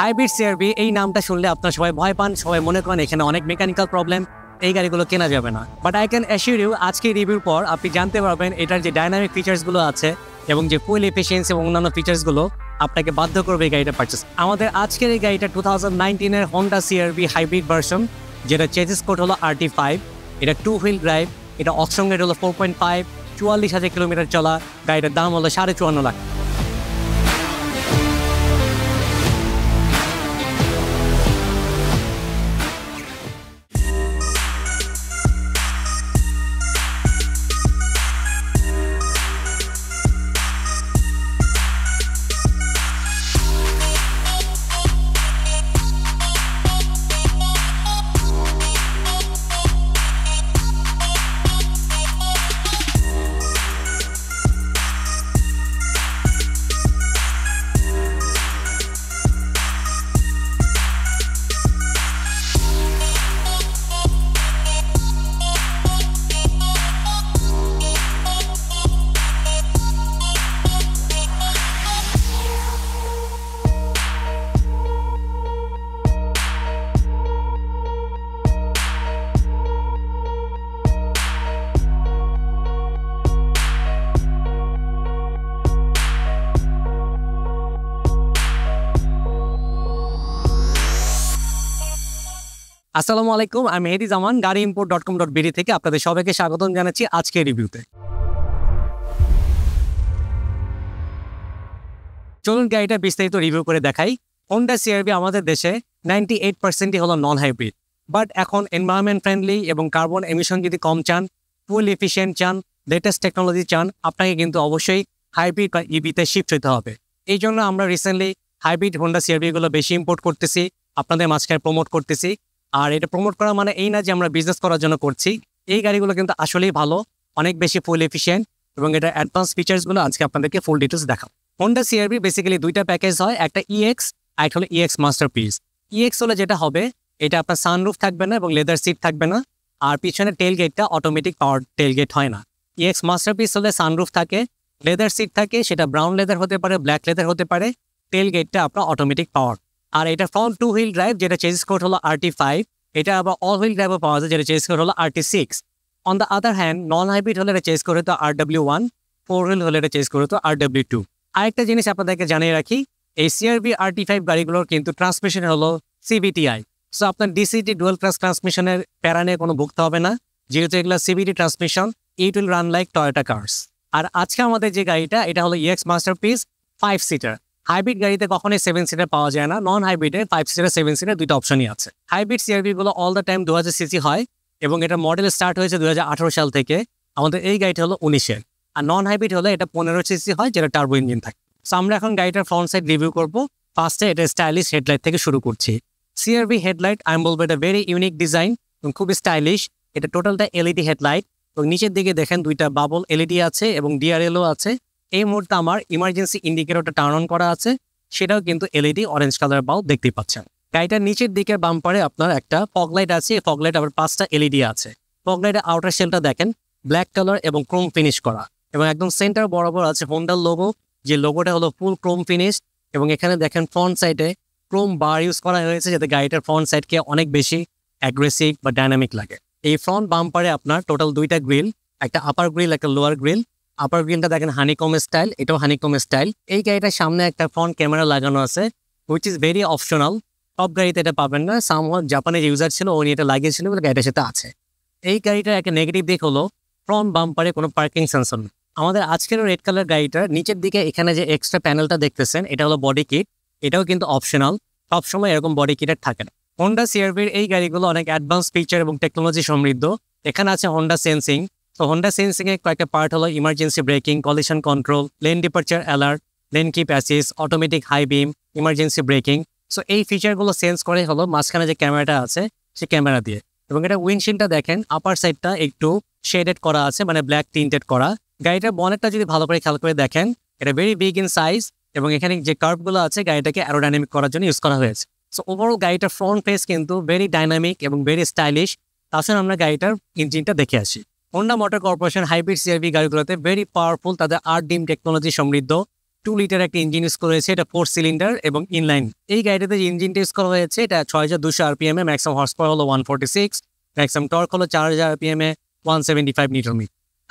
hybrid CRB এই নামটা শুনলে আপনার সবাই ভয় পান সবাই মনে করেন এখানে অনেক মেকানিক্যাল প্রবলেম এই গাড়িগুলো কেনা যাবে না but I can assure you আজকে রিভিউর পর আপনি জানতে পারবেন এটার যে ডাইনামিক ফিচার্সগুলো আছে এবং যে ফুল এফিসিয়েন্সি এবং অন্যান্য ফিচার্সগুলো আপনাকে বাধ্য করবে এই গাড়িটা পারচেস আমাদের আজকের এই গাড়িটা টু থাউজেন্ড নাইনটিনের হন্ডা সিআরবি হাইব্রিড ভার্সন যেটা চেজেস কোড হলো আরটি ফাইভ এটা টু হুইল ড্রাইভ এটা অপশন রেট হলো ফোর পয়েন্ট ফাইভ চুয়াল্লিশ হাজার কিলোমিটার চলা গাড়িটার দাম হলো সাড়ে চুয়ান্ন লাখ আসসালামু আলাইকুম আমি Mehedi Zaman Gari import dot com dot BD থেকে আপনাদের সবাইকে স্বাগত জানাচ্ছি আজকের রিভিউতে চলুন গাড়িটা বিস্তারিত রিভিউ করে দেখাই হন্ডা সিআরবি আমাদের দেশে নাইনটি এইট পার্সেন্টই হলো নন হাইব্রিড বাট এখন এনভায়রনমেন্ট ফ্রেন্ডলি এবং কার্বন এমিশন যদি কম চান ফুল এফিসিয়েন্ট চান লেটেস্ট টেকনোলজি চান আপনাকে কিন্তু অবশ্যই হাইব্রিড বা ইভিতে e শিফট হইতে হবে এই জন্য আমরা রিসেন্টলি হাইব্রিড হন্ডা সিআরবিগুলো বেশি ইম্পোর্ট করতেছি আপনাদের মাঝখানে প্রমোট করতেছি আর এটা প্রমোট করা মানে এই না যে আমরা বিজনেস করার জন্য করছি এই গাড়িগুলো কিন্তু আসলেই ভালো অনেক বেশি ফুল এফিসিয়েন্ট এবং এটা অ্যাডভান্স ফিচার্সগুলো আজকে আপনাদেরকে ফুল ডিটেলস দেখাবো হোন্ডা সিআরবি বেসিক্যালি দুইটা প্যাকেজ হয় একটা ইএক্স e আর একটা হলো ইএক্স মাস্টার পিস ইএক্স হলে যেটা হবে এটা আপনার সানরুফ থাকবে না এবং লেদার সিট থাকবে না আর পিছনে টেল গেটটা অটোমেটিক পাওয়ার টেল গেট হয় না ইএক্স মাস্টার পিস হলে সানরুফ থাকে লেদার সিট থাকে সেটা ব্রাউন লেদার হতে পারে ব্ল্যাক লেদার হতে পারে টেল গেটটা আপনার অটোমেটিক পাওয়ার আর এটা ফ্রন্ট টু হুইল ড্রাইভ যেটা চেঞ্জ কোড হলো আরটি ফাইভ এটা আবার অল হুইল ড্রাইভও পাওয়া যায় যেটা চেঞ্জ কোড হলো RT six on the other hand non hybrid হলে এটা চেঞ্জ করে তো R W one four wheel হলে এটা চেঞ্জ করে তো আর ডাব্লিউ টু আরেকটা জিনিস আপনাদেরকে জানিয়ে রাখি এই সিআরবি আরটি ফাইভ গাড়িগুলোর কিন্তু ট্রান্সমিশন হলো সিবিটিআই সো আপনার ডিসিটি ডুয়েল ক্লাস ট্রান্সমিশনের প্যারা নিয়ে কোনো ভুগতে হবে না যেহেতু এগুলো CVT transmission it will run like Toyota cars আর আজকে আমাদের যে গাড়িটা এটা হলো EX masterpiece five seater hybrid গাড়িতে কখনোই সেভেন সিটার পাওয়া যায় না নন হাইব্রিডে ফাইভ সিটার সেভেন সিটার দুইটা অপশনই আছে হাইব্রিড গুলো অল দ্য টাইম দু সিসি হয় এবং এটা মডেল স্টার্ট হয়েছে দু সাল থেকে আমাদের এই গাড়িটা হলো উনিশের আর নন হাইব্রিড হলে এটা পনেরো সিসি হয় যেটা টার্বো ইঞ্জিন থাকে সো আমরা এখন গাড়িটার ফ্রন্ট সাইড রিভিউ করবো ফার্স্টে এটা স্টাইলিশ হেডলাইট থেকে শুরু করছি সিআরভি হেডলাইট আমি বলবো এটা ভেরি ইউনিক ডিজাইন এবং খুবই স্টাইলিশ এটা টোটালটা এলইডি হেডলাইট এবং নিচের দিকে দেখেন দুইটা বাবল এলইডি e আছে এবং ডিআরএলও আছে এই মুহূর্তে আমার ইমার্জেন্সি ইন্ডিকেটরটা টার্ন অন করা আছে সেটাও কিন্তু এলইডি অরেঞ্জ কালার বাল্ব দেখতে পাচ্ছেন গাড়িটার নিচের দিকে বাম্পারে আপনার একটা ফগলাইট আছে এই ফগলাইট আবার পাঁচটা এলইডি আছে ফগলাইটের আউটার সেলটা দেখেন ব্ল্যাক কালার এবং ক্রোম ফিনিশ করা এবং একদম সেন্টার বরাবর আছে হোন্ডার লোগো যে লোগোটা হলো ফুল ক্রোম ফিনিশ এবং এখানে দেখেন ফ্রন্ট সাইডে ক্রোম বার ইউজ করা হয়েছে যাতে গাড়িটার ফ্রন্ট সাইডকে অনেক বেশি অ্যাগ্রেসিভ বা ডাইনামিক লাগে এই ফ্রন্ট বাম্পারে আপনার টোটাল দুইটা গ্রিল একটা আপার গ্রিল একটা লোয়ার গ্রিল আপার গ্রিনটা দেখেন হানিকম স্টাইল এটাও হানিকম স্টাইল এই গাড়িটার সামনে একটা ফ্রন্ট ক্যামেরা লাগানো আছে হুইচ ইজ ভেরি অপশনাল সব গাড়িতে এটা পাবেন না সামহার জাপানের ইউজার ছিল উনি এটা লাগিয়েছিল বলে গাড়িটার সাথে আছে এই গাড়িটার একটা নেগেটিভ দিক হলো ফ্রন্ট বাম্পারে কোনো পার্কিং সেন্সর আমাদের আজকের রেড কালার গাড়িটার নিচের দিকে এখানে যে এক্সট্রা প্যানেলটা দেখতেছেন এটা হলো বডি কিট এটাও কিন্তু অপশনাল সবসময় এরকম বডি কিটের থাকে না হন্ডা সিআরভির এই গাড়িগুলো অনেক অ্যাডভান্স ফিচার এবং টেকনোলজি সমৃদ্ধ এখানে আছে হন্ডা সেন্সিং তো হোন্ডা সেন্সিংয়ে কয়েকটা পার্ট হলো emergency braking collision control lane departure alert lane keep assist automatic high beam emergency braking so এই ফিচারগুলো সেন্স করে হলো মাঝখানে যে ক্যামেরাটা আছে সে ক্যামেরা দিয়ে এবং এটা উইন্ডশিল্ডটা দেখেন আপার সাইডটা একটু শেডেড করা আছে মানে ব্ল্যাক টিন্টেড করা গাড়িটার বনেটটা যদি ভালো করে খেয়াল করে দেখেন এটা ভেরি বিগ ইন সাইজ এবং এখানে যে কার্ভগুলো আছে গাড়িটাকে অ্যারোডাইনামিক করার জন্য ইউজ করা হয়েছে সো ওভারঅল গাড়িটার ফ্রন্ট ফেস কিন্তু ভেরি ডাইনামিক এবং ভেরি স্টাইলিশ তাছাড়া আমরা গাড়িটার ইঞ্জিনটা দেখে আসি Honda motor corporation hybrid CRV গাড়িগুলোতে ভেরি পাওয়ারফুল তাদের আর্ট ডিম টেকনোলজি সমৃদ্ধ টু লিটার একটা ইঞ্জিন ইউজ করা হয়েছে এটা ফোর সিলিন্ডার এবং ইনলাইন এই গাড়িটাতে যে ইঞ্জিনটা ইউজ করা হয়েছে এটা ছয় হাজার দুশো আরপিএমে ম্যাক্সিমাম হর্স পাওয়ার হলো one forty six maximum torque হলো চার হাজার আরপিএমে ওয়ান সেভেন্টি ফাইভ নিটমি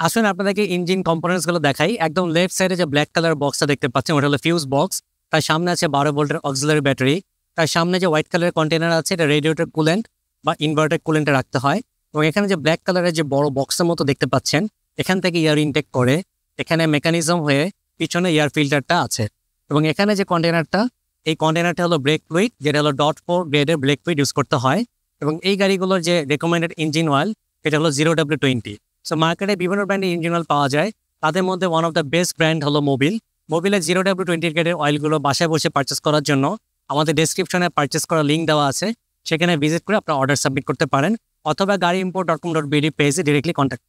আসুন আপনাদেরকে ইঞ্জিন কম্পোনেন্টসগুলো দেখাই একদম লেফট সাইডে যে ব্ল্যাক কালার বক্সটা দেখতে পাচ্ছেন ওটা হলো ফিউজ বক্স তার সামনে আছে বারো ভোল্টের অক্সিলারি ব্যাটারি তার সামনে যে হোয়াইট কালারের কন্টেনার আছে এটা রেডিওটার কুলেন্ট বা ইনভার্টার কুলেন্টে রাখতে হয় এবং এখানে যে ব্ল্যাক কালারের যে বড় বক্সের মতো দেখতে পাচ্ছেন এখান থেকে এয়ার ইনটেক করে এখানে মেকানিজম হয়ে পিছনে এয়ার ফিল্টারটা আছে এবং এখানে যে কন্টেনারটা এই কন্টেনারটা হলো ব্রেক ফ্লুইড যেটা হলো ডট ফোর গ্রেডের ব্রেক ফ্লুইড ইউজ করতে হয় এবং এই গাড়িগুলোর যে রেকমেন্ডেড ইঞ্জিন অয়েল এটা হলো জিরো ডাব্লিউ টোয়েন্টি সো মার্কেটে বিভিন্ন ব্র্যান্ডের ইঞ্জিন অয়েল পাওয়া যায় তাদের মধ্যে one of the best brand হলো মোবিল মোবিলের জিরো ডাব্লিউ টোয়েন্টি গ্রেডের অয়েলগুলো বাসায় বসে পারচেস করার জন্য আমাদের ডিসক্রিপশনে পারচেস করার লিঙ্ক দেওয়া আছে সেখানে ভিজিট করে আপনারা অর্ডার সাবমিট করতে পারেন অথবা Gari import dot com dot BD পেজে ডিরেক্টলি কন্ট্যাক্ট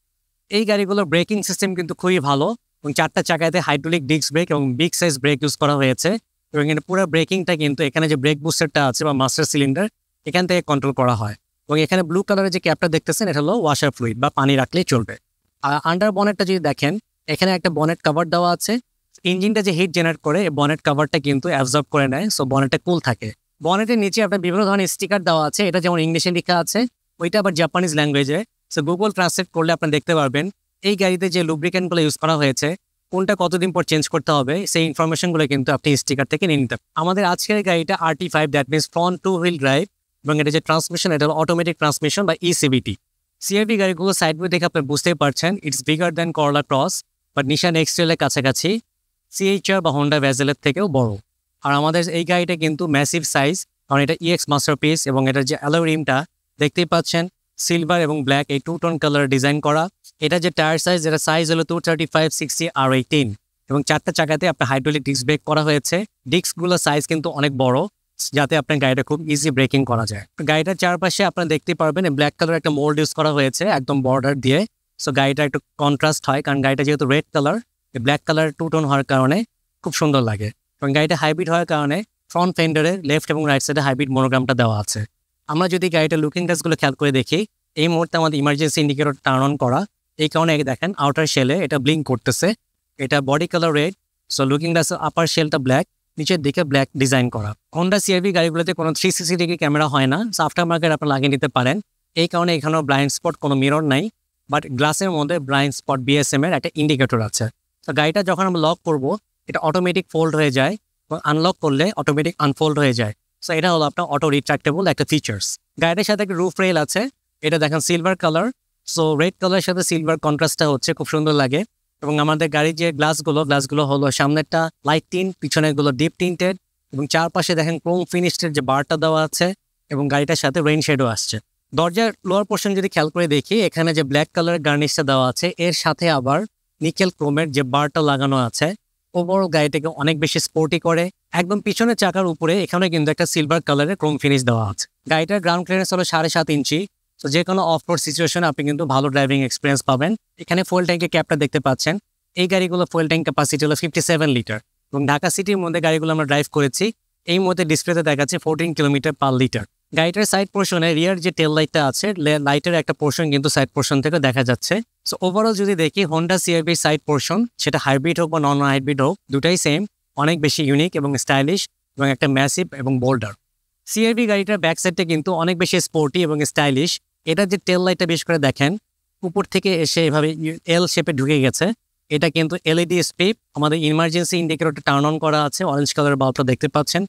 এই গাড়িগুলোর ব্রেকিং সিস্টেম কিন্তু খুবই ভালো এবং চারটা চাকাতে হাইড্রোলিক ডিস্ক ব্রেক এবং বিগ সাইজ ব্রেক ইউজ করা হয়েছে এবং এখানে পুরো ব্রেকিংটা কিন্তু এখানে যে ব্রেক বুস্টারটা আছে বা মাস্টার সিলিন্ডার এখান থেকে কন্ট্রোল করা হয় এবং এখানে ব্লু কালারের যে ক্যাপটা দেখতেছেন এটা হলো ওয়াশার ফ্লুইড বা পানি রাখলেই চলবে আর আন্ডার বনেটটা যদি দেখেন এখানে একটা বনেট কাভার দেওয়া আছে ইঞ্জিনটা যে হিট জেনারেট করে বনেট কাভারটা কিন্তু অ্যাবজর্ব করে নেয় সো বনেটটা কুল থাকে বনেটের নিচে আপনার বিভিন্ন ধরনের স্টিকার দেওয়া আছে এটা যেমন ইংলিশে লেখা আছে ওইটা আবার জাপানিজ ল্যাঙ্গুয়েজে সো গুগল ট্রান্সলেট করলে আপনি দেখতে পারবেন এই গাড়িতে যে লুব্রিকেন্টগুলো ইউজ করা হয়েছে কোনটা কতদিন পর চেঞ্জ করতে হবে সেই ইনফরমেশনগুলো কিন্তু আপনি স্টিকার থেকে নিয়ে নিতে আমাদের আজকের গাড়িটা R T five that means front two wheel drive এবং এটা যে ট্রান্সমিশন এটা অটোমেটিক ট্রান্সমিশন বা ইসিবিটি e সিআইবি গাড়িগুলো সাইড বই দেখে আপনি বুঝতেই পারছেন it's bigger than Corolla Cross but Nissan এক্সট্রেলের কাছাকাছি সিএইচআর বা হন্ডা ভ্যাজেলের থেকেও বড় আর আমাদের এই গাড়িটা কিন্তু ম্যাসিভ সাইজ কারণ এটা ইএক্স e পিস এবং এটার যে অ্যালো রিমটা দেখতেই পাচ্ছেন সিলভার এবং ব্ল্যাক এই টু টোন কালার ডিজাইন করা এটা যে টায়ার সাইজ এটা সাইজ হলো two thirty five sixty R eighteen এবং চারটা চাকাতে আপনার হাইড্রোলিক ডিস্ক ব্রেক করা হয়েছে ডিস্কগুলোর সাইজ কিন্তু অনেক বড় যাতে আপনার গাড়িটা খুব ইজি ব্রেকিং করা যায় গাড়িটার চারপাশে আপনার দেখতে পারবেন ব্ল্যাক কালার একটা মোল্ড ইউজ করা হয়েছে একদম বর্ডার দিয়ে সো গাড়িটা একটু কন্ট্রাস্ট হয় কারণ গাড়িটা যেহেতু red colour black colour two tone হওয়ার কারণে খুব সুন্দর লাগে এবং গাড়িটা হাইব্রিড হওয়ার কারণে ফ্রন্ট ফেন্ডারে লেফট এবং রাইট সাইডে হাইব্রিড মনোগ্রামটা দেওয়া আছে আমরা যদি গাড়িটা লুকিং গ্লাসগুলো খেয়াল করে দেখি এই মুহূর্তে আমাদের ইমার্জেন্সি ইন্ডিকেটর টার্ন অন করা এই কারণে দেখেন আউটার শেলে এটা ব্লিঙ্ক করতেছে এটা body colour red so looking গ্লাসের আপার শেলটা ব্ল্যাক নিচের দিকে ব্ল্যাক ডিজাইন করা হন্ডা সিআরভি গাড়িগুলোতে কোনো থ্রি সিসিটিভি ক্যামেরা হয় না আফটার মার্কেট আপনার লাগিয়ে নিতে পারেন এই কারণে এখানেও ব্লাইন্ড স্পট কোনো মিরর নাই বাট গ্লাসের মধ্যে ব্লাইন্ড স্পট বিএসএম এর একটা ইন্ডিকেটর আছে তো গাড়িটা যখন আমরা লক করবো এটা অটোমেটিক ফোল্ড হয়ে যায় আনলক করলে অটোমেটিক আনফোল্ড হয়ে যায় সো এটা হলো আপনার অটো রিট্রাক্টেবল একটা ফিচার্স গাড়িটার সাথে একটা রুফ রেল আছে এটা দেখেন সিলভার কালার সো রেড কালারের সাথে সিলভার কন্ট্রাস্টটা হচ্ছে খুব সুন্দর লাগে এবং আমাদের গাড়ির যে গ্লাসগুলো গ্লাসগুলো হলো সামনেরটা লাইট টিন পিছনেরগুলো ডিপ টিনটেড এবং চারপাশে দেখেন ক্রোম ফিনিশড যে বারটা দেওয়া আছে এবং গাড়িটার সাথে রেইন শেডও আসছে দরজার লোয়ার পোর্শন যদি খেয়াল করে দেখি এখানে যে ব্ল্যাক কালারের গার্নিশটা দেওয়া আছে এর সাথে আবার নিকেল ক্রোমের যে বারটা লাগানো আছে ওভারঅল গাড়িটাকে অনেক বেশি স্পোর্টি করে একদম পিছনের চাকার উপরে এখানে কিন্তু একটা সিলভার কালারের ক্রোম ফিনিশ দেওয়া আছে গাড়িটার গ্রাউন্ড ক্লিয়ারেন্স হলো সাড়ে সাত ইঞ্চি তো যে কোনো অফ রোড সিচুয়েশনে আপনি কিন্তু ভালো ড্রাইভিং এক্সপিরিয়েন্স পাবেন এখানে ফুয়েল ট্যাঙ্কের ক্যাপটা দেখতে পাচ্ছেন এই গাড়িগুলো ফুয়েল ট্যাঙ্ক ক্যাপাসিটি হলো ফিফটি সেভেন লিটার এবং ঢাকা সিটির মধ্যে গাড়িগুলো আমরা ড্রাইভ করেছি এই মধ্যে ডিসপ্লেতে দেখাচ্ছে ফোরটিন কিলোমিটার পার লিটার গাড়িটার সাইড পোর্শনে রিয়ার যে টেল লাইটটা আছে লাইটের একটা পোর্শন কিন্তু সাইড পোর্শন থেকে দেখা যাচ্ছে সো ওভারঅল যদি দেখি হন্ডা সিআরবির সাইড পোর্শন সেটা হাইব্রিড হোক বা নন হাইব্রিড হোক দুটাই সেম অনেক বেশি ইউনিক এবং স্টাইলিশ এবং একটা ম্যাসিভ এবং বোল্ডার সিআরভি গাড়িটার ব্যাক সাইডটা কিন্তু অনেক বেশি স্পোর্টি এবং স্টাইলিশ এটা যে টেল লাইটটা বেশ করে দেখেন উপর থেকে এসে এভাবে এল শেপে ঢুকে গেছে এটা কিন্তু এলইডি স্পিপ e আমাদের ইমার্জেন্সি ইন্ডিকেটরটা টার্ন অন করা আছে অরেঞ্জ কালারের বাল্বটা দেখতে পাচ্ছেন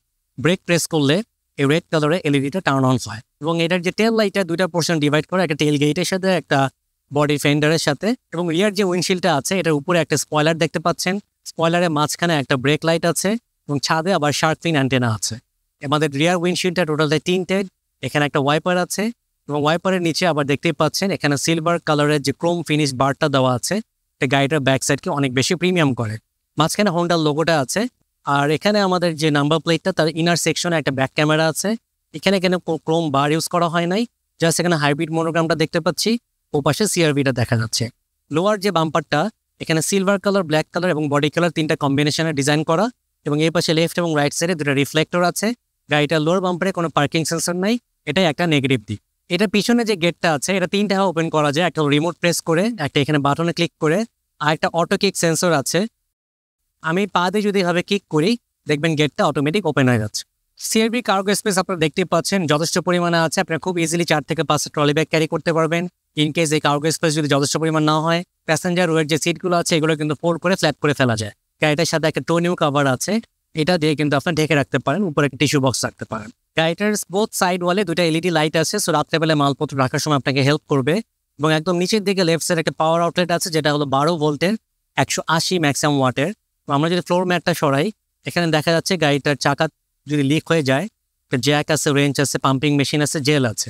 ব্রেক প্রেস করলে এই রেড কালারে এলইডিটা টার্ন অন হয় এবং এটার যে টেল লাইটটা দুইটা পোর্শন ডিভাইড করা একটা টেল গেটের সাথে একটা বডি ফেন্ডারের সাথে এবং রিয়ার যে উইন্ডশিল্ডটা আছে এটার উপরে একটা স্পয়লার দেখতে পাচ্ছেন স্পয়লারের মাঝখানে একটা ব্রেক লাইট আছে এবং ছাদে আবার শার্ক ফিন অ্যান্টেনা আছে আমাদের রিয়ার উইন্ডশিল্ডটা টোটালটা তিনটে এখানে একটা ওয়াইপার আছে এবং ওয়াইপারের নিচে আবার দেখতেই পাচ্ছেন এখানে সিলভার কালারের যে ক্রোম ফিনিশ বারটা দেওয়া আছে এটা গাড়িটার ব্যাক সাইডকে অনেক বেশি প্রিমিয়াম করে মাঝখানে হোন্ডার লোগোটা আছে আর এখানে আমাদের যে নাম্বার প্লেটটা তার ইনার সেকশনে একটা ব্যাক ক্যামেরা আছে এখানে কেন ক্রোম বার ইউজ করা হয় নাই জাস্ট এখানে হাইব্রিড মনোগ্রামটা দেখতে পাচ্ছি ও পাশে সিআরভিটা দেখা যাচ্ছে লোয়ার যে বাম্পারটা এখানে সিলভার কালার ব্ল্যাক কালার এবং বডি কালার তিনটা কম্বিনেশনে ডিজাইন করা এবং এই পাশে লেফট এবং রাইট সাইডে দুটো রিফ্লেক্টর আছে গাড়িটার লোয়ার বাম্পারে কোনো পার্কিং সেন্সর নাই এটাই একটা নেগেটিভ দিক এটা পিছনে যে গেটটা আছে এটা তিনটা ওপেন করা যায় একটা রিমোট প্রেস করে একটা এখানে বাটনে ক্লিক করে আর একটা অটো কিক সেন্সর আছে আমি পা দিয়ে যদি এভাবে কিক করি দেখবেন গেটটা অটোমেটিক ওপেন হয়ে যাচ্ছে সিআরবি কার্গো স্পেস আপনারা দেখতে পাচ্ছেন যথেষ্ট পরিমাণে আছে আপনারা খুব ইজিলি চার থেকে পাঁচটা ট্রলি ব্যাগ ক্যারি করতে পারবেন ইনকেস এই কার্গো স্পেস যদি যথেষ্ট পরিমাণ না হয় প্যাসেঞ্জার ওয়ের যে সিটগুলো আছে এগুলো কিন্তু ফোর করে ফ্ল্যাট করে ফেলা যায় গাড়িটার সাথে একটা টোনিউ কাভার আছে এটা দিয়ে কিন্তু আপনি ঢেকে রাখতে পারেন উপরে একটা টিস্যু বক্স রাখতে পারেন গাড়িটার বোথ সাইড ওয়ালে দুটা এলইডি লাইট আছে সো রাত্রেবেলা মালপত্র রাখার সময় আপনাকে হেল্প করবে এবং একদম নিচের দিকে লেফট সাইড একটা পাওয়ার আউটলেট আছে যেটা হলো বারো ভোল্টের একশো আশি ম্যাক্সিমাম ওয়াটের আমরা যদি ফ্লোর ম্যাটটা সরাই এখানে দেখা যাচ্ছে গাড়িটার চাকা যদি লিক হয়ে যায় জ্যাক আছে রেঞ্চ আছে পাম্পিং মেশিন আছে জেল আছে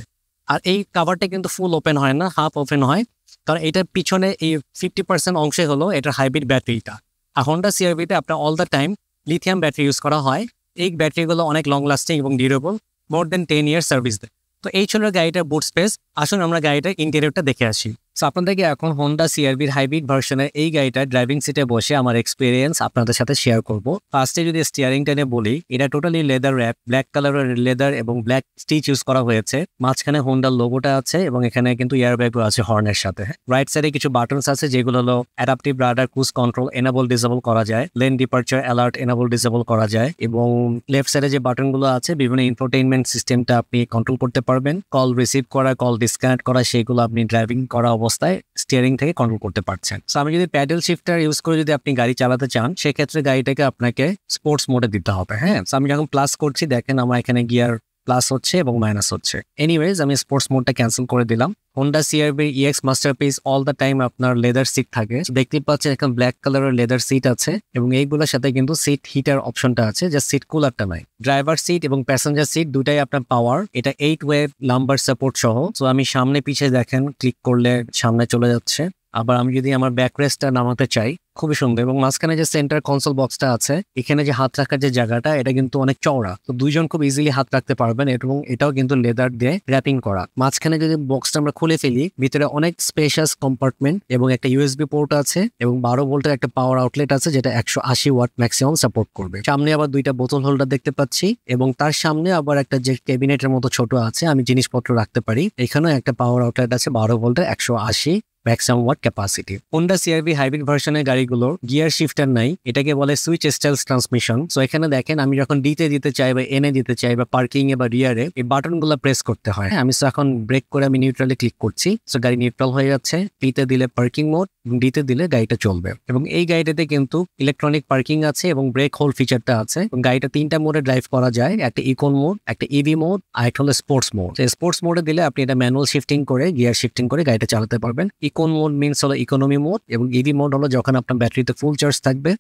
আর এই কাভারটা কিন্তু ফুল ওপেন হয় না হাফ ওপেন হয় কারণ এটার পিছনে এই ফিফটি পার্সেন্ট অংশে হলো এটার হাইব্রিড ব্যাটারিটা আর হন্ডা সিআরভিতে আপনার all the time lithium battery use করা হয় এই ব্যাটারিগুলো অনেক লং লাস্টিং এবং durable more than ten year service দেয় তো এই ছিল গাড়িটার বুট স্পেস আসুন আমরা গাড়িটার ইন্টেরিয়রটা দেখে আসি সো আপনাদেরকে এখন হোন্ডা সিআরবির হাইব্রিড ভার্সনের এই গাড়িটা ড্রাইভিং সিটে বসে আমার এক্সপিরিয়েন্স আপনাদের সাথে শেয়ার করবো ফার্স্টে যদি স্টিয়ারিং টেনে বলি এটা টোটালি লেদার র্যাপ ব্ল্যাক কালারের লেদার এবং ব্ল্যাক স্টিচ ইউজ করা হয়েছে মাঝখানে হোন্ডার লোগোটা আছে এবং এখানে কিন্তু এয়ারব্যাগও আছে হর্নের সাথে রাইট সাইডে কিছু বাটনস আছে যেগুলো হলো adaptive radar cruise control enable disable করা যায় lane departure alert enable disable করা যায় এবং লেফট সাইডে যে বাটনগুলো আছে বিভিন্ন ইনফোটেইনমেন্ট সিস্টেমটা আপনি কন্ট্রোল করতে পারবেন কল রিসিভ করা কল ডিসকানেক্ট করা সেগুলো আপনি ড্রাইভিং করা অবস্থায় স্টিয়ারিং থেকে কন্ট্রোল করতে পারছেন সো আমি যদি প্যাডেল শিফটার ইউজ করে যদি আপনি গাড়ি চালাতে চান সেক্ষেত্রে গাড়িটাকে আপনাকে স্পোর্টস মোডে দিতে হবে হ্যাঁ আমি যখন প্লাস করছি দেখেন আমার এখানে গিয়ার প্লাস হচ্ছে এবং মাইনাস হচ্ছে এনিওয়েজ আমি স্পোর্টস মোডটা ক্যান্সেল করে দিলাম Honda CRV EX masterpiece all the time আপনার লেদার সিট থাকে দেখতে পাচ্ছেন এখন ব্ল্যাক কালারের লেদার সিট আছে এবং এইগুলোর সাথে কিন্তু সিট হিটার অপশনটা আছে যা সিট কুলারটা নাই ড্রাইভার সিট এবং প্যাসেঞ্জার সিট দুটাই আপনার পাওয়ার এটা এইট ওয়ে নাম্বার সাপোর্ট সহ তো আমি সামনে পিছিয়ে দেখেন ক্লিক করলে সামনে চলে যাচ্ছে আবার আমি যদি আমার ব্যাকরেস্টটা নামাতে চাই খুবই সুন্দর এবং মাঝখানে যে সেন্টার কনসোল বক্সটা আছে এখানে যে হাত রাখার যে জায়গাটা এটা কিন্তু অনেক চওড়া তো দুইজন খুব ইজিলি হাত রাখতে পারবেন এবং এটাও কিন্তু লেদার দিয়ে র্যাপিং করা মাঝখানে যদি বক্সটা আমরা খুলে ফেলি ভিতরে অনেক স্পেশাস কম্পার্টমেন্ট এবং একটা ইউএসবি পোর্ট আছে এবং বারো ভোল্টের একটা পাওয়ার আউটলেট আছে যেটা একশো আশি ওয়াট ম্যাক্সিমাম সাপোর্ট করবে সামনে আবার দুইটা বোতল হোল্ডার দেখতে পাচ্ছি এবং তার সামনে আবার একটা যে ক্যাবিনেটের মতো ছোট আছে আমি জিনিসপত্র রাখতে পারি এখানেও একটা পাওয়ার আউটলেট আছে বারো ভোল্টের একশো আশি maximum watt capacity Honda CRV hybrid ভার্সনের গাড়িগুলোর গিয়ার শিফটার নাই এটাকে বলে সুইচ স্টাইলস ট্রান্সমিশন সো এখানে দেখেন আমি যখন ডিতে দিতে চাই বা এনে দিতে চাই বা পার্কিং এ বা রিয়ারে এই বাটনগুলো প্রেস করতে হয় হ্যাঁ, আমি এখন ব্রেক করে আমি নিউট্রালে ক্লিক করছি সো গাড়ি নিউট্রাল হয়ে যাচ্ছে পিতে দিলে পার্কিং মোড ডিতে দিলে গাড়িটা চলবে এবং এই গাড়িটাতে কিন্তু ইলেকট্রনিক পার্কিং আছে এবং ব্রেক হোল ফিচারটা আছে গাড়িটা তিনটা মোডে ড্রাইভ করা যায় একটা ইকোন মোড একটা ইভি e মোড আর একটা হলো স্পোর্টস মোড স্পোর্টস মোডে দিলে আপনি এটা ম্যানুয়াল শিফটিং করে গিয়ার শিফটিং করে গাড়িটা চালাতে পারবেন কোন মোড মিনস হলো ইকোনমি মোড এবং ইভি মোড হলো যখন আপনার ব্যাটারিতে ফুল চার্জ থাকবে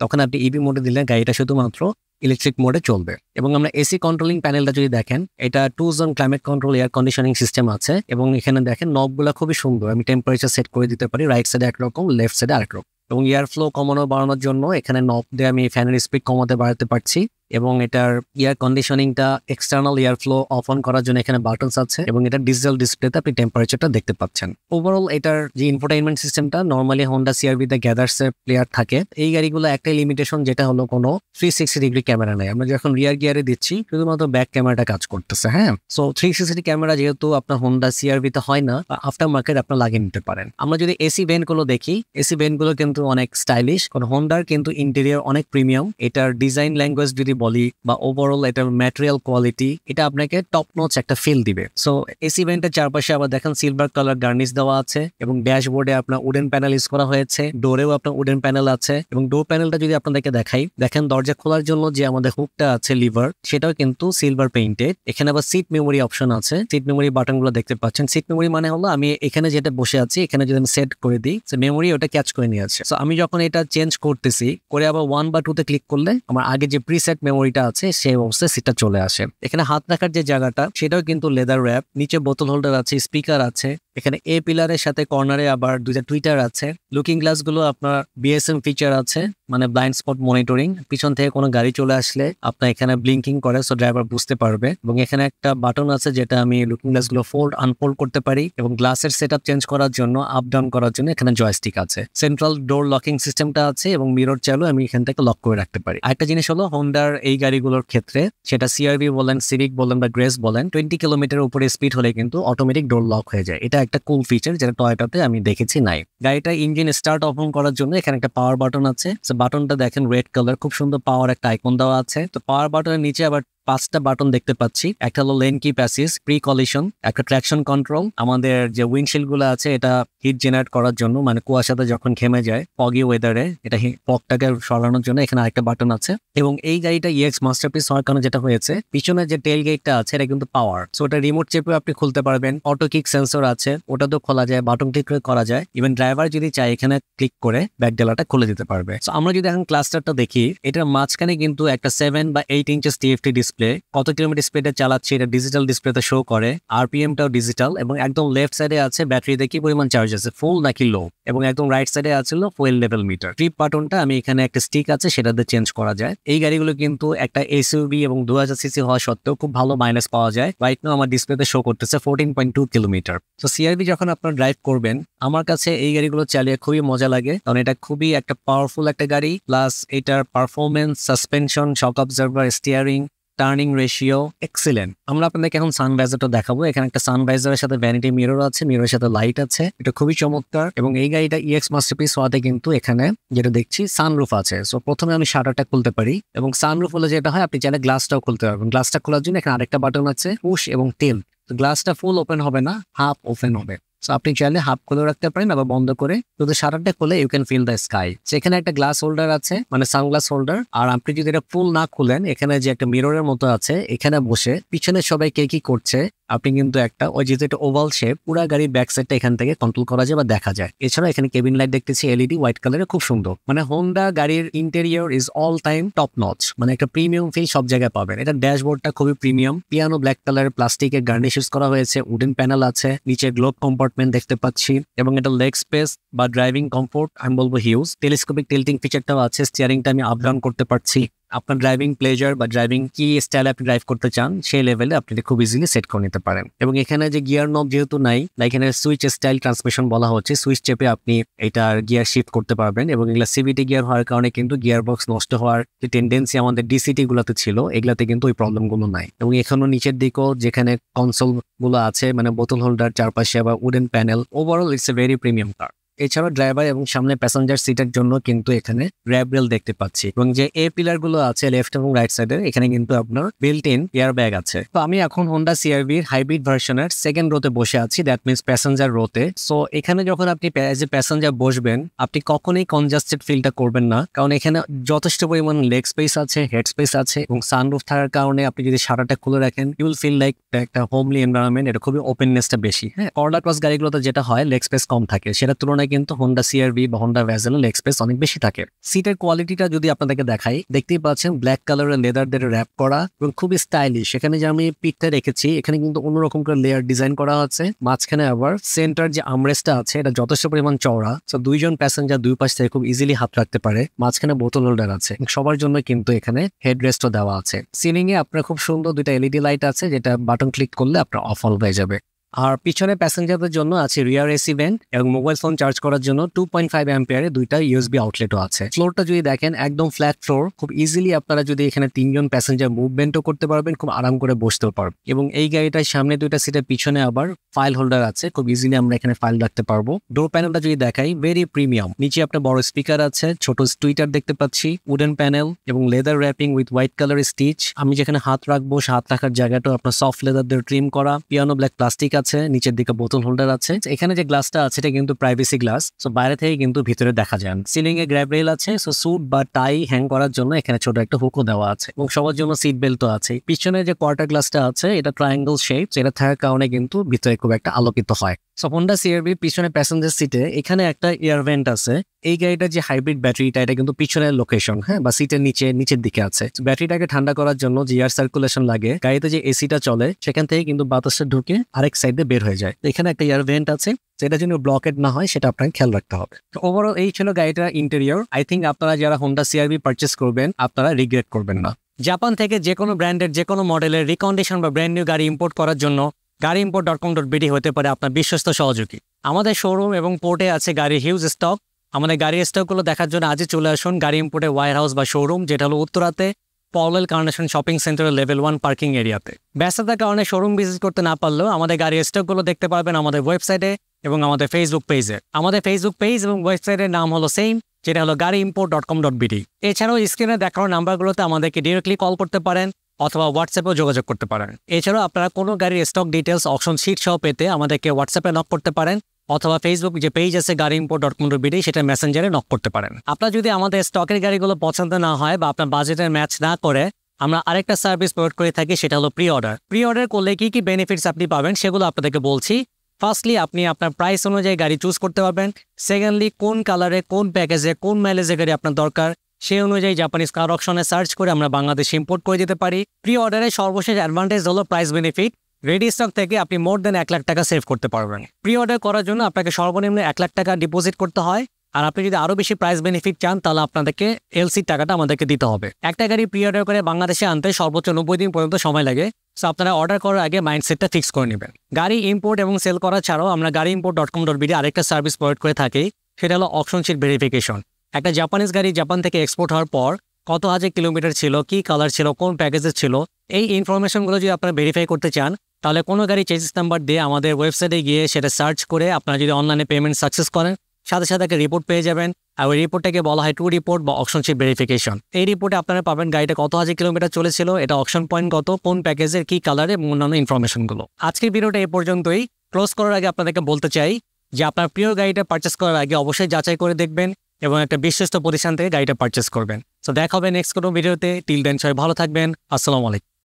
তখন আপনি ইভি মোডে দিলে গাড়িটা শুধুমাত্র ইলেকট্রিক মোডে চলবে এবং আমরা এসি কন্ট্রোলিং প্যানেলটা যদি দেখেন এটা two zone climate control air conditioning system আছে এবং এখানে দেখেন নবগুলো খুবই সুন্দর আমি টেম্পারেচার সেট করে দিতে পারি রাইট সাইডে একরকম লেফট সাইডে আরেক এবং এয়ার ফ্লো কমানো বাড়ানোর জন্য এখানে নব দিয়ে আমি ফ্যানের স্পিড কমাতে বাড়াতে পারছি এবং এটার এয়ার কন্ডিশনিংটা external air flow off on করার জন্য এখানে বাটনস আছে এবং এটা ডিজিটাল ডিসপ্লেতে আপনি টেম্পারেচারটা দেখতে পাচ্ছেন ওভারঅল এটার যে ইনফোটেনমেন্ট সিস্টেমটা নর্মালি হোন্ডা দ্য গ্যাদার্স এর প্লেয়ার থাকে এই গাড়িগুলো একটাই লিমিটেশন যেটা হলো কোনো থ্রি সিক্সটি ডিগ্রি ক্যামেরা নেই আমরা যখন রিয়ার গিয়ারে দিচ্ছি শুধুমাত্র ব্যাক ক্যামেরাটা কাজ করতেছে হ্যাঁ সো থ্রি সিক্সটি ক্যামেরা যেহেতু আপনার হোন্ডা তে হয় না আফটার মার্কেট আপনার লাগিয়ে নিতে পারেন আমরা যদি এসি ভ্যানগুলো দেখি এসি ভ্যানগুলো কিন্তু অনেক স্টাইলিশ কারণ হোন্ডার কিন্তু ইন্টেরিয়ার অনেক প্রিমিয়াম এটার ডিজাইন ল্যাঙ্গুয়েজ যদি বলি বা ওভারঅল এটার ম্যাটেরিয়াল কোয়ালিটি এটা আপনাকে টপ নোচ একটা ফিল দিবে সো এসি ভ্যানটার চারপাশে আবার দেখেন সিলভার কালার গার্নিশ দেওয়া আছে এবং ড্যাশবোর্ডে আপনার উডেন প্যানেল ইউজ করা হয়েছে ডোরেও আপনার উডেন প্যানেল আছে এবং ডোর প্যানেলটা যদি আপনাদেরকে দেখাই দেখেন দরজা খোলার জন্য যে আমাদের হুকটা আছে লিভার সেটাও কিন্তু সিলভার পেইন্টেড এখানে আবার সিট মেমোরি অপশন আছে সিট মেমোরি বাটনগুলো দেখতে পাচ্ছেন সিট মেমোরি মানে হলো আমি এখানে যেটা বসে আছি এখানে যদি আমি সেট করে দিই মেমোরি ওটা ক্যাচ করে নিয়ে আছে আমি যখন এটা চেঞ্জ করতেছি করে আবার ওয়ান বা টুতে ক্লিক করলে আমার আগে যে প্রিসেট মেমোরিটা আছে সেই অবস্থায় সিটটা চলে আসে এখানে হাত রাখার যে জায়গাটা সেটাও কিন্তু লেদার র্যাপ নিচে বোতল হোল্ডার আছে স্পিকার আছে এখানে এ পিলারের সাথে কর্নারে আবার দুইটা টুইটার আছে লুকিং গ্লাসগুলো আপনার বিএসএম ফিচার আছে মানে ব্লাইন্ড স্পট মনিটরিং পিছন থেকে কোনো গাড়ি চলে আসলে আপনার এখানে ব্লিঙ্কিং করে সো ড্রাইভার বুঝতে পারবে এবং এখানে একটা বাটন আছে যেটা আমি লুকিং গ্লাসগুলো ফোল্ড আনফোল্ড করতে পারি এবং গ্লাসের সেট চেঞ্জ করার জন্য আপ ডাউন করার জন্য এখানে জয়স্টিক আছে সেন্ট্রাল ডোর লকিং সিস্টেমটা আছে এবং মিরর চালু আমি এখান থেকে লক করে রাখতে পারি আরেকটা জিনিস হলো হোন্ডার এই গাড়িগুলোর ক্ষেত্রে সেটা সিআরবি বলেন সিভিক বলেন বা গ্রেস বলেন টোয়েন্টি কিলোমিটার উপরে স্পিড হলে কিন্তু অটোমেটিক ডোর লক হয়ে যায় এটা একটা কুল ফিচার যেটা টয়টাতে আমি দেখেছি নাই গাড়িটা ইঞ্জিন স্টার্ট অপন করার জন্য এখানে একটা পাওয়ার বাটন আছে বাটনটা দেখেন রেড কালার খুব সুন্দর পাওয়ার একটা আইকন দেওয়া আছে তো পাওয়ার বাটনের নিচে আবার পাঁচটা বাটন দেখতে পাচ্ছি একটা হলো লেন কি প্যাসিস প্রি কলিশন একটা ট্র্যাকশন কন্ট্রোল আমাদের যে উইন্ডশিল্ড গুলো আছে এটা হিট জেনারেট করার জন্য মানে কুয়াশাতে যখন ঘেমে যায় পগি ওয়েদারে এটা পকটাকে সরানোর জন্য এখানে আরেকটা বাটন আছে এবং এই গাড়িটা ইয়েক্স মাস্টারপিস হওয়ার কারণে যেটা হয়েছে পিছনে যে টেল গেটটা আছে এটা কিন্তু পাওয়ার সো ওটা রিমোট চেপে আপনি খুলতে পারবেন অটো কিক সেন্সর আছে ওটা তো খোলা যায় বাটন ক্লিক করে করা যায় ইভেন ড্রাইভার যদি চাই এখানে ক্লিক করে ব্যাক ডেলাটা খুলে দিতে পারবে সো আমরা যদি এখন ক্লাস্টারটা দেখি এটার মাঝখানে কিন্তু একটা সেভেন বা এইট ইঞ্চেস টিএফটি ডিসপ্লে কত কিলোমিটার স্পিডে চালাচ্ছে এটা ডিজিটাল ডিসপ্লেতে শো করে আরপিএমটাও ডিজিটাল এবং একদম লেফট সাইডে আছে ব্যাটারিতে কি পরিমাণ চার্জ আছে ফুল নাকি লো এবং একদম রাইট সাইডে আছে ফুয়েল লেভেল মিটার ট্রিপ বাটনটা আমি এখানে একটা স্টিক আছে সেটাতে চেঞ্জ করা যায় এই গাড়িগুলো কিন্তু একটা এসইউবি এবং দু হাজার সিসি হওয়া সত্ত্বেও খুব ভালো মাইনাস পাওয়া যায় রাইট নাও আমার ডিসপ্লেতে শো করতেছে ফোরটিন পয়েন্ট টু কিলোমিটার তো সিআরবি যখন আপনার ড্রাইভ করবেন আমার কাছে এই গাড়িগুলো চালিয়ে খুবই মজা লাগে কারণ এটা খুবই একটা পাওয়ারফুল একটা গাড়ি প্লাস এটার performance suspension shock absorber steering turning ratio excellent আমরা আপনাদেরকে এখন সানভাইজারটা দেখাবো এখানে একটা সানভাইজারের সাথে ভ্যানিটি মিরর আছে মিররের সাথে লাইট আছে এটা খুবই চমৎকার এবং এই গাড়িটা ইএক্স মাস্টারপিস হওয়াতে কিন্তু এখানে যেটা দেখছি সানরুফ আছে সো প্রথমে আমি শাটারটা খুলতে পারি এবং সানরুফ হলে যেটা হয় আপনি চাইলে গ্লাসটাও খুলতে পারবেন গ্লাসটা খোলার জন্য এখানে আরেকটা বাটন আছে পুশ এবং টেল গ্লাসটা ফুল ওপেন হবে না হাফ ওপেন হবে সো আপনি চাইলে হাফ খুলেও রাখতে পারেন আবার বন্ধ করে যদি সারাটা খুলে you can feel the sky সেখানে একটা গ্লাস হোল্ডার আছে মানে সানগ্লাস হোল্ডার আর আপনি যদি এটা ফুল না খুলেন এখানে যে একটা মিররের মতো আছে এখানে বসে পিছনে সবাই কে কি করছে আপনি কিন্তু একটা ওই যেহেতু একটা ওভাল শেপ পুরো গাড়ির ব্যাক সাইডটা এখান থেকে কন্ট্রোল করা যায় বা দেখা যায় এছাড়া এখানে কেবিন লাইট দেখতেছি এলইডি হোয়াইট কালারে খুব সুন্দর মানে হোন্ডা গাড়ির interior is all time top notch মানে একটা প্রিমিয়াম ফিল সব জায়গায় পাবেন এটা ড্যাশবোর্ডটা খুবই প্রিমিয়াম পিয়ানো ব্ল্যাক কালারের প্লাস্টিকের গার্নিশ ইউজ করা হয়েছে উডেন প্যানেল আছে নিচে গ্লোব কম্পার কম্পার্টমেন্ট দেখতে পাচ্ছি এবং এটা লেগ স্পেস বা ড্রাইভিং কমফোর্ট আমি বলবো হিউজ টেলিস্কোপিক টেলটিং ফিচারটাও আছে স্টিয়ারিংটা আমি আপ ডাউন করতে পারছি আপনার ড্রাইভিং প্লেজার বা ড্রাইভিং কি স্টাইল আপনি ড্রাইভ করতে চান সেই লেভেলে আপনি খুব ইজিলি সেট করে নিতে পারেন এবং এখানে যে গিয়ার নব যেহেতু নাই না এখানে সুইচ স্টাইল ট্রান্সমিশন বলা হচ্ছে সুইচ চেপে আপনি এটার গিয়ার শিফট করতে পারবেন এবং এগুলো সিভিটি গিয়ার হওয়ার কারণে কিন্তু গিয়ার বক্স নষ্ট হওয়ার যে টেন্ডেন্সি আমাদের ডিসিটি গুলাতে ছিল এগুলাতে কিন্তু ওই প্রবলেমগুলো নাই এবং এখানেও নিচের দিকেও যেখানে কনসোল গুলো আছে মানে বোতল হোল্ডার চারপাশে বা wooden panel overall it's a very premium car এছাড়াও ড্রাইভার এবং সামনে প্যাসেঞ্জার সিটের জন্য কিন্তু এখানে র্যাব রেল দেখতে পাচ্ছি এবং যে এ পিলার গুলো আছে লেফট এবং রাইট সাইডে এখানে কিন্তু আপনার বিল্ট ইন এয়ার ব্যাগ আছে তো আমি এখন হোন্ডা সিআরবি হাইব্রিড ভার্সনের সেকেন্ড রোতে বসে আছি দ্যাট মিনস প্যাসেঞ্জার রোতে সো এখানে যখন আপনি এজ এ প্যাসেঞ্জার বসবেন আপনি কখনোই কনজাস্টেড ফিলটা করবেন না কারণ এখানে যথেষ্ট পরিমাণ লেগ স্পেস আছে হেড স্পেস আছে এবং সানরুফ থাকার কারণে আপনি যদি সারাটা খুলে রাখেন ইউল ফিল লাইক একটা হোমলি এনভায়রনমেন্ট এটা খুবই ওপেননেসটা বেশি হ্যাঁ কর্ডা ক্রস গাড়িগুলোতে যেটা হয় লেগ স্পেস কম থাকে সেটার তুলনায় তুলনায় কিন্তু হোন্ডা সিআরবি বা হোন্ডা ভ্যাজেল এক্সপ্রেস অনেক বেশি থাকে সিটের কোয়ালিটিটা যদি আপনাদেরকে দেখাই দেখতেই পাচ্ছেন ব্ল্যাক কালারের লেদার দিয়ে র্যাপ করা এবং খুবই স্টাইলিশ এখানে যে আমি পিঠটা রেখেছি এখানে কিন্তু অন্যরকম করে লেয়ার ডিজাইন করা আছে মাঝখানে আবার সেন্টার যে আমরেসটা আছে এটা যথেষ্ট পরিমাণ চওড়া তো দুইজন প্যাসেঞ্জার দুই পাশ থেকে খুব ইজিলি হাত রাখতে পারে মাঝখানে বোতল হোল্ডার আছে সবার জন্য কিন্তু এখানে হেডরেস্টও দেওয়া আছে সিলিং এ আপনার খুব সুন্দর দুইটা এলইডি লাইট আছে যেটা বাটন ক্লিক করলে আপনার অফ অল হয়ে যাবে আর পিছনে প্যাসেঞ্জারদের জন্য আছে রিয়ার এসি ব্যান্ড এবং মোবাইল ফোন চার্জ করার জন্য টু পয়েন্ট ফাইভ অ্যাম্পিয়ারে দুইটা ইউএসবি আউটলেটও আছে ফ্লোরটা যদি দেখেন একদম ফ্ল্যাট ফ্লোর খুব ইজিলি আপনারা যদি এখানে তিনজন প্যাসেঞ্জার মুভমেন্টও করতে পারবেন খুব আরাম করে বসতেও পারবেন এবং এই গাড়িটার সামনে দুইটা সিটের পিছনে আবার ফাইল হোল্ডার আছে খুব ইজিলি আমরা এখানে ফাইল রাখতে পারবো ডোর প্যানেলটা যদি দেখাই ভেরি প্রিমিয়াম নিচে আপনার বড় স্পিকার আছে ছোট টুইটার দেখতে পাচ্ছি উডেন প্যানেল এবং leather wrapping with white colour stitch আমি যেখানে হাত রাখবো হাত রাখার জায়গাটা আপনার সফট লেদার দিয়ে ট্রিম করা পিয়ানো ব্ল্যাক প্লাস্টিক আছে নিচের দিকে বোতল হোল্ডার আছে এখানে যে গ্লাসটা আছে এটা কিন্তু প্রাইভেসি গ্লাস সো বাইরে থেকে কিন্তু ভিতরে দেখা যান সিলিং এ গ্র্যাব রেল আছে সো স্যুট বা টাই হ্যাং করার জন্য এখানে ছোট একটা হুকো দেওয়া আছে এবং সবার জন্য সিট বেল্ট তো আছে পিছনে যে কোয়ার্টার গ্লাসটা আছে এটা ট্রায়াঙ্গল শেপ এটা থাকার কারণে কিন্তু ভিতরে খুব একটা আলোকিত হয় সপনডা সিআরবি পিছনে প্যাসেঞ্জার সিটে এখানে একটা এয়ারভেন্ট ভেন্ট আছে এই গাড়িটা যে হাইব্রিড ব্যাটারিটা এটা কিন্তু পিছনের লোকেশন হ্যাঁ বা সিটের নিচে নিচের দিকে আছে ব্যাটারিটাকে ঠান্ডা করার জন্য যে এয়ার সার্কুলেশন লাগে গাড়িতে যে এসিটা চলে সেখান থেকে কিন্তু বাতাসটা ঢুকে আরেক সাইডে বের হয়ে যায় এখানে একটা এয়ার ভেন্ট আছে সেটা যেন ব্লকেট না হয় সেটা আপনাকে খেয়াল রাখতে হবে তো ওভারঅল এই ছিল গাড়িটার ইন্টেরিয়র আই থিঙ্ক আপনারা যারা হোন্ডা সিআরবি পারচেস করবেন আপনারা রিগ্রেট করবেন না জাপান থেকে যে কোনো ব্র্যান্ডের যে কোনো মডেলের রিকন্ডিশন বা ব্র্যান্ড নিউ গাড়ি ইম্পোর্ট করার জন্য Gari import dot com dot BD হতে পারে আপনার বিশ্বস্ত সহযোগী আমাদের শোরুম এবং পোর্টে আছে গাড়ির হিউজ স্টক আমাদের গাড়ির স্টকগুলো দেখার জন্য আজই চলে আসুন গাড়ি ইম্পোর্টের ওয়ার হাউস বা শোরুম যেটা হলো উত্তরাতে পওয়েল কার্নেশন শপিং সেন্টারের লেভেল ওয়ান পার্কিং এরিয়াতে ব্যস্ততার কারণে শোরুম ভিজিট করতে না পারলেও আমাদের গাড়ির স্টকগুলো দেখতে পারবেন আমাদের ওয়েবসাইটে এবং আমাদের ফেসবুক পেজে আমাদের ফেসবুক পেজ এবং ওয়েবসাইটের নাম হলো সেম যেটা হলো Gari import dot com dot BD এছাড়াও স্ক্রিনে দেখানো নাম্বারগুলোতে আমাদেরকে ডিরেক্টলি কল করতে পারেন অথবা হোয়াটসঅ্যাপেও যোগাযোগ করতে পারেন এছাড়াও আপনারা কোনো গাড়ির স্টক ডিটেলস অপশন শিট সহ পেতে আমাদেরকে হোয়াটসঅ্যাপে নক করতে পারেন অথবা ফেসবুক যে পেজ আছে গাড়ি ইম্পোর্ট ডট কম বিডি সেটা মেসেঞ্জারে নক করতে পারেন আপনার যদি আমাদের স্টকের গাড়িগুলো পছন্দ না হয় বা আপনার বাজেটের ম্যাচ না করে আমরা আরেকটা সার্ভিস প্রোভাইড করে থাকি সেটা হলো প্রি অর্ডার প্রি অর্ডার করলে কী কী বেনিফিটস আপনি পাবেন সেগুলো আপনাদেরকে বলছি ফার্স্টলি আপনি আপনার প্রাইস অনুযায়ী গাড়ি চুজ করতে পারবেন সেকেন্ডলি কোন কালারে কোন প্যাকেজে কোন মাইলেজে গাড়ি আপনার দরকার সেই অনুযায়ী জাপানিজ কার অপশনে সার্চ করে আমরা বাংলাদেশ ইম্পোর্ট করে দিতে পারি প্রি অর্ডারের সর্বশেষ অ্যাডভান্টেজ হলো প্রাইস বেনিফিট রেডি স্টক থেকে আপনি মোর দেন এক লাখ টাকা সেভ করতে পারবেন প্রি অর্ডার করার জন্য আপনাকে সর্বনিম্ন এক লাখ টাকা ডিপোজিট করতে হয় আর আপনি যদি আরও বেশি প্রাইস বেনিফিট চান তাহলে আপনাদেরকে এলসির টাকাটা আমাদেরকে দিতে হবে একটা গাড়ি প্রি অর্ডার করে বাংলাদেশে আনতে সর্বোচ্চ নব্বই দিন পর্যন্ত সময় লাগে সো আপনারা অর্ডার করার আগে মাইন্ডসেটটা ফিক্স করে নেবেন গাড়ি ইম্পোর্ট এবং সেল করা ছাড়াও আমরা Gari import dot com dot BD আরেকটা সার্ভিস প্রোভাইড করে থাকি সেটা হলো অপশনশীল ভেরিফিকেশন একটা জাপানিজ গাড়ি জাপান থেকে এক্সপোর্ট হওয়ার পর কত হাজার কিলোমিটার ছিল কি কালার ছিল কোন প্যাকেজের ছিল এই ইনফরমেশনগুলো যদি আপনারা ভেরিফাই করতে চান তাহলে কোনো গাড়ি চেসিস নাম্বার দিয়ে আমাদের ওয়েবসাইটে গিয়ে সেটা সার্চ করে আপনারা যদি অনলাইনে পেমেন্ট সাকসেস করেন সাথে সাথে একটা রিপোর্ট পেয়ে যাবেন আর ওই রিপোর্টটাকে বলা হয় টু রিপোর্ট বা অপশনশিপ ভেরিফিকেশন এই রিপোর্টে আপনারা পাবেন গাড়িটা কত হাজার কিলোমিটার চলেছিল এটা অপশন পয়েন্ট কত কোন প্যাকেজের কী কালার এবং অন্যান্য ইনফরমেশনগুলো আজকের ভিডিওটা এ পর্যন্তই ক্লোজ করার আগে আপনাদেরকে বলতে চাই যে আপনার প্রিয় গাড়িটা পারচেস করার আগে অবশ্যই যাচাই করে দেখবেন এবং একটা বিশ্বস্ত প্রতিষ্ঠান থেকে গাড়িটা পারচেস করবেন সো দেখা হবে নেক্সট কোনো ভিডিওতে টিল দেন সবাই ভালো থাকবেন আসসালামু আলাইকুম